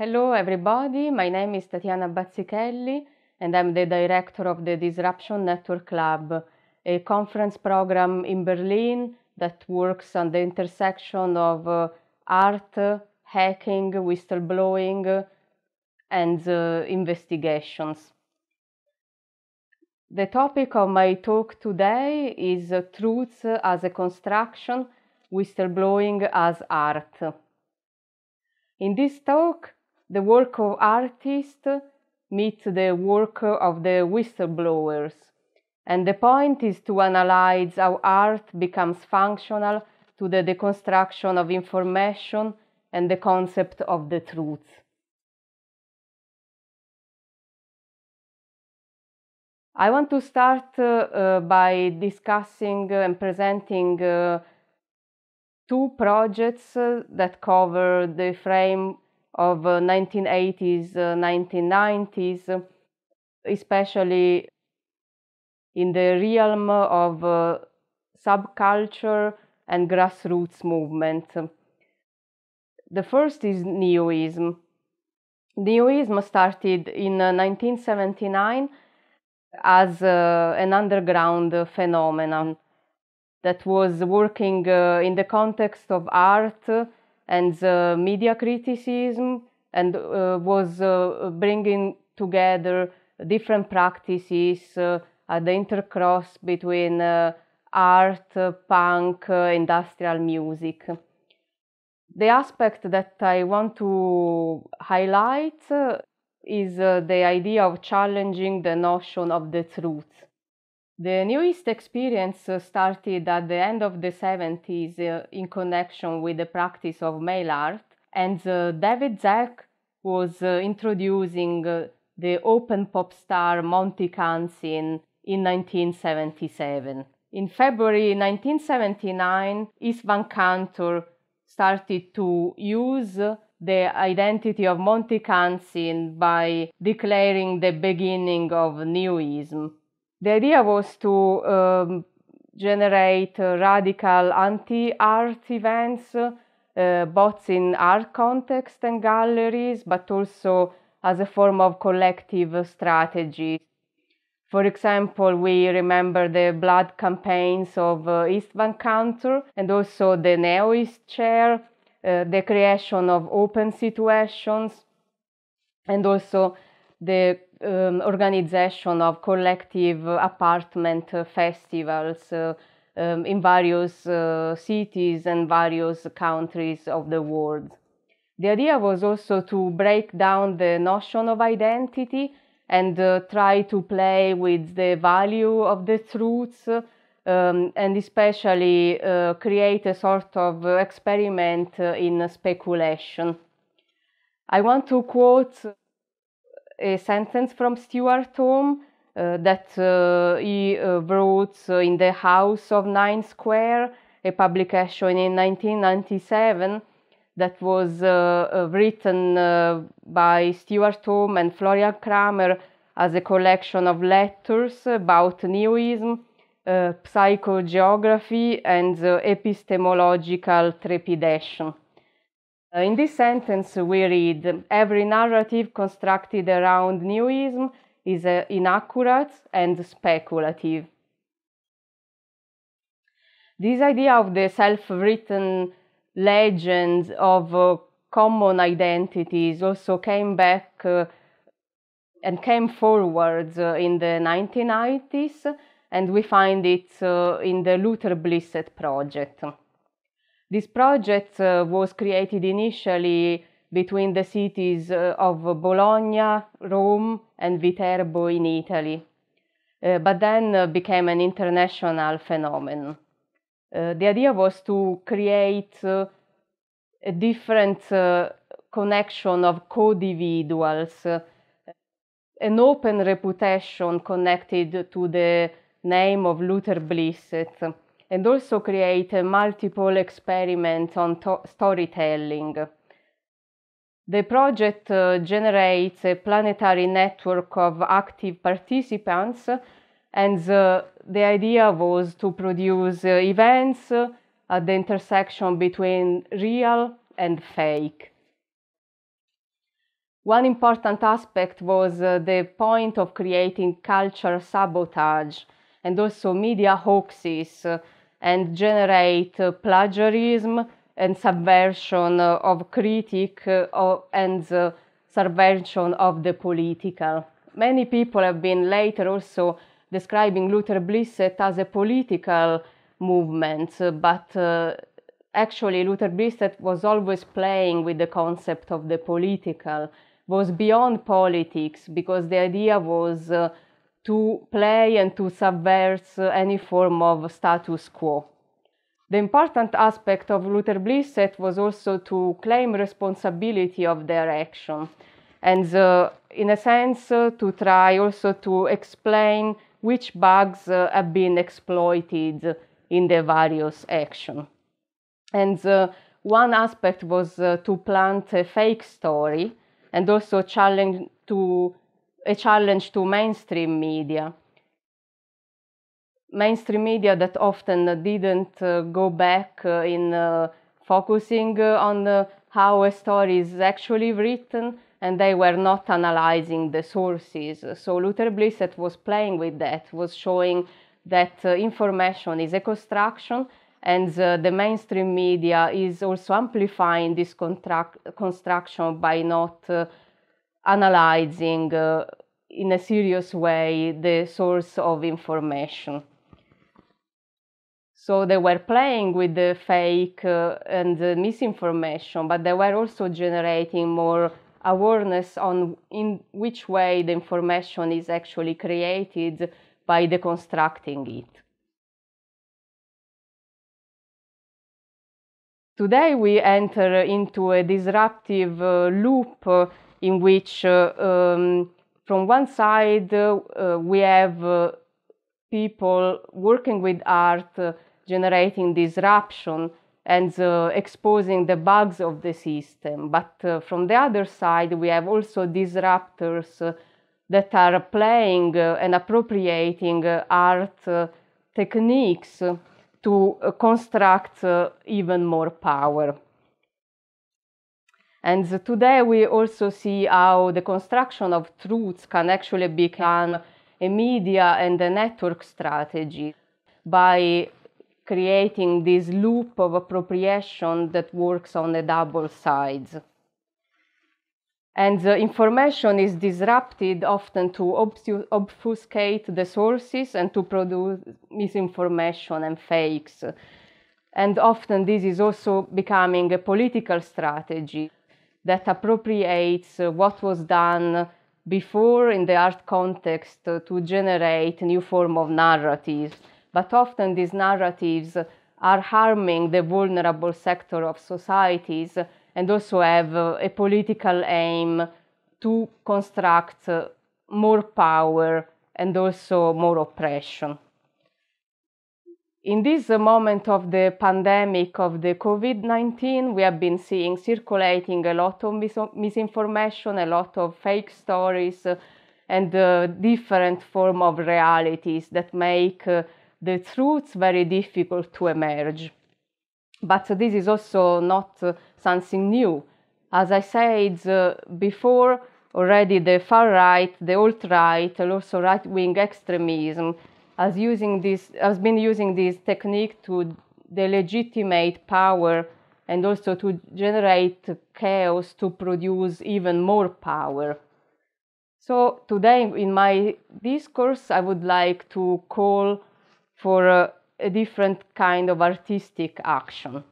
Hello, everybody. My name is Tatiana Bazzichelli, and I'm the director of the Disruption Network Club, a conference program in Berlin that works on the intersection of uh, art, hacking, whistleblowing, and uh, investigations. The topic of my talk today is uh, Truth as a Construction, Whistleblowing as Art. In this talk, the work of artists meets the work of the whistleblowers. And the point is to analyze how art becomes functional to the deconstruction of information and the concept of the truth. I want to start uh, uh, by discussing and presenting uh, two projects uh, that cover the frame of 1980s, uh, 1990s, uh, especially in the realm of uh, subculture and grassroots movement. The first is Neoism. Neoism started in 1979 uh, as uh, an underground phenomenon that was working uh, in the context of art and media criticism and uh, was uh, bringing together different practices uh, at the intercross between art, punk, industrial music. The aspect that I want to highlight is the idea of challenging the notion of the truth. The New East experience uh, started at the end of the 70s uh, in connection with the practice of mail art, and uh, David Zack was uh, introducing uh, the open pop star Monty Kansin in 1977. In February 1979, Isvan Kantor started to use the identity of Monty Kansin by declaring the beginning of Neoism. The idea was to um, generate radical anti-art events, uh, both in art context and galleries, but also as a form of collective strategy. For example, we remember the blood campaigns of uh, Istvan Kantor and also the Neoist chair, uh, the creation of open situations, and also the um, organization of collective apartment festivals uh, um, in various uh, cities and various countries of the world. The idea was also to break down the notion of identity and uh, try to play with the value of the truths um, and especially uh, create a sort of experiment in speculation. I want to quote a sentence from Stuart Home uh, that uh, he uh, wrote in the House of Nine Square, a publication in 1997 that was written by Stuart Home and Florian Kramer as a collection of letters about neoism, uh, psychogeography, and uh, epistemological trepidation. Uh, in this sentence, we read every narrative constructed around newism is uh, inaccurate and speculative. This idea of the self written legend of uh, common identities also came back uh, and came forward uh, in the 1990s, and we find it uh, in the Luther Blissett project. This project uh, was created initially between the cities uh, of Bologna, Rome, and Viterbo in Italy, uh, but then uh, became an international phenomenon. the idea was to create a different connection of co-individuals, an open reputation connected to the name of Luther Blissett and also create multiple experiments on storytelling. The project uh, generates a planetary network of active participants, and uh, the idea was to produce uh, events at the intersection between real and fake. One important aspect was uh, the point of creating culture sabotage and also media hoaxes and generate uh, plagiarism and subversion of critique uh, and uh, subversion of the political. Many people have been later also describing Luther Blissett as a political movement, but uh, actually Luther Blissett was always playing with the concept of the political, was beyond politics because the idea was uh, to play and to subvert any form of status quo. The important aspect of Luther Blissett was also to claim responsibility of their action and, uh, in a sense, uh, to try also to explain which bugs uh, have been exploited in the various action. And uh, one aspect was uh, to plant a fake story and also challenge to a challenge to mainstream media. Mainstream media that often didn't uh, go back uh, in uh, focusing uh, on uh, how a story is actually written, and they were not analyzing the sources. So Luther Blissett was playing with that, was showing that uh, information is a construction, and the mainstream media is also amplifying this construction by not analyzing uh, in a serious way the source of information. So they were playing with the fake uh, and the misinformation, but they were also generating more awareness on in which way the information is actually created by deconstructing it. Today we enter into a disruptive uh, loop in which uh, um, from one side, uh, we have uh, people working with art, uh, generating disruption and exposing the bugs of the system. But from the other side, we have also disruptors that are playing and appropriating art techniques to construct even more power. And today we also see how the construction of truths can actually become a media and a network strategy by creating this loop of appropriation that works on the double sides. And the information is disrupted often to obfuscate the sources and to produce misinformation and fakes. And often this is also becoming a political strategy that appropriates uh, what was done before in the art context uh, to generate new form of narratives. But often these narratives are harming the vulnerable sector of societies and also have uh, a political aim to construct more power and also more oppression. In this moment of the pandemic of the COVID 19, we have been seeing circulating a lot of mis misinformation, a lot of fake stories, uh, and uh, different form of realities that make uh, the truths very difficult to emerge. But this is also not uh, something new. As I said uh, before, already the far right, the alt right, and also right wing extremism has using this has been using this technique to delegitimate power and also to generate chaos to produce even more power. So today in my discourse I would like to call for a, a different kind of artistic action.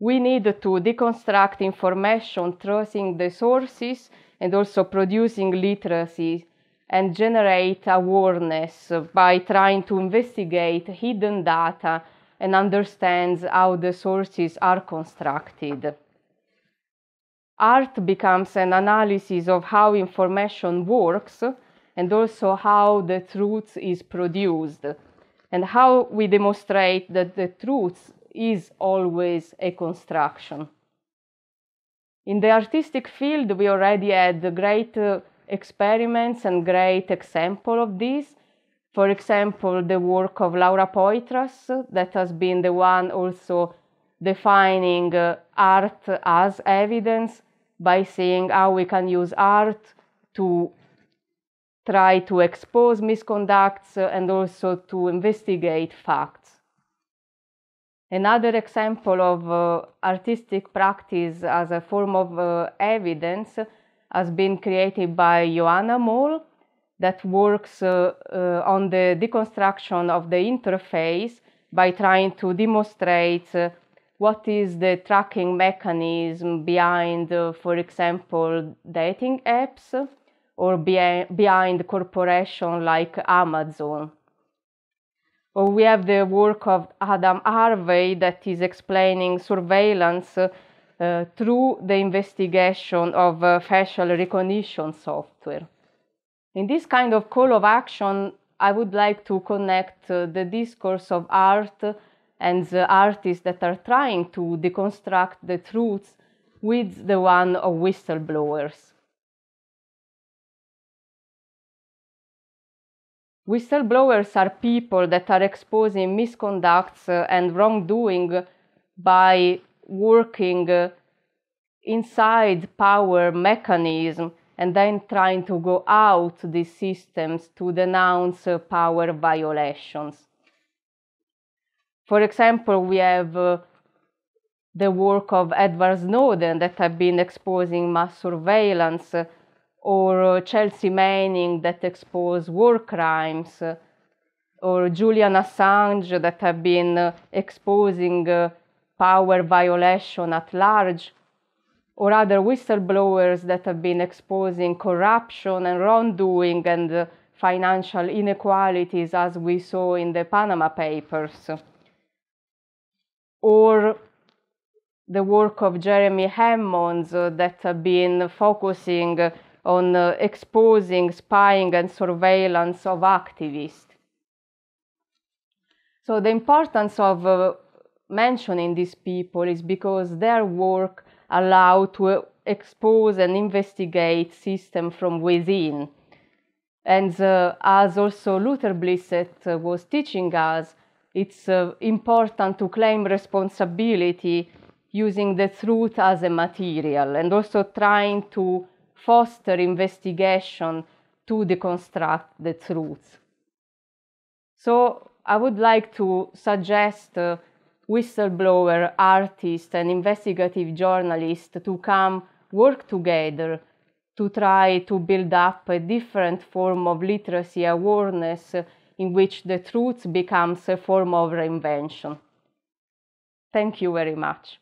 We need to deconstruct information tracing the sources and also producing literacy and generate awareness by trying to investigate hidden data and understand how the sources are constructed. Art becomes an analysis of how information works and also how the truth is produced and how we demonstrate that the truth is always a construction. In the artistic field, we already had great uh, experiments and great example of this. For example, the work of Laura Poitras, that has been the one also defining uh, art as evidence by saying how we can use art to try to expose misconducts uh, and also to investigate facts. Another example of uh, artistic practice as a form of uh, evidence has been created by Joanna Moll, that works uh, uh, on the deconstruction of the interface by trying to demonstrate uh, what is the tracking mechanism behind, uh, for example, dating apps or be behind corporations like Amazon. Or we have the work of Adam Harvey that is explaining surveillance uh, through the investigation of uh, facial recognition software. In this kind of call of action, I would like to connect uh, the discourse of art and the artists that are trying to deconstruct the truths with the one of whistleblowers. Whistleblowers are people that are exposing misconducts uh, and wrongdoing by working uh, inside power mechanism and then trying to go out these systems to denounce uh, power violations. For example, we have the work of Edward Snowden that have been exposing mass surveillance or uh, Chelsea Manning that expose war crimes, or Julian Assange that have been uh, exposing uh, power violation at large, or other whistleblowers that have been exposing corruption and wrongdoing and financial inequalities as we saw in the Panama Papers, or the work of Jeremy Hammonds that have been focusing on uh, exposing spying and surveillance of activists. So the importance of uh, mentioning these people is because their work allowed to uh, expose and investigate system from within. And uh, as also Luther Blissett uh, was teaching us, it's uh, important to claim responsibility using the truth as a material and also trying to foster investigation to deconstruct the truth. So I would like to suggest uh, whistleblower artists and investigative journalists to come work together to try to build up a different form of literacy awareness in which the truth becomes a form of reinvention. Thank you very much.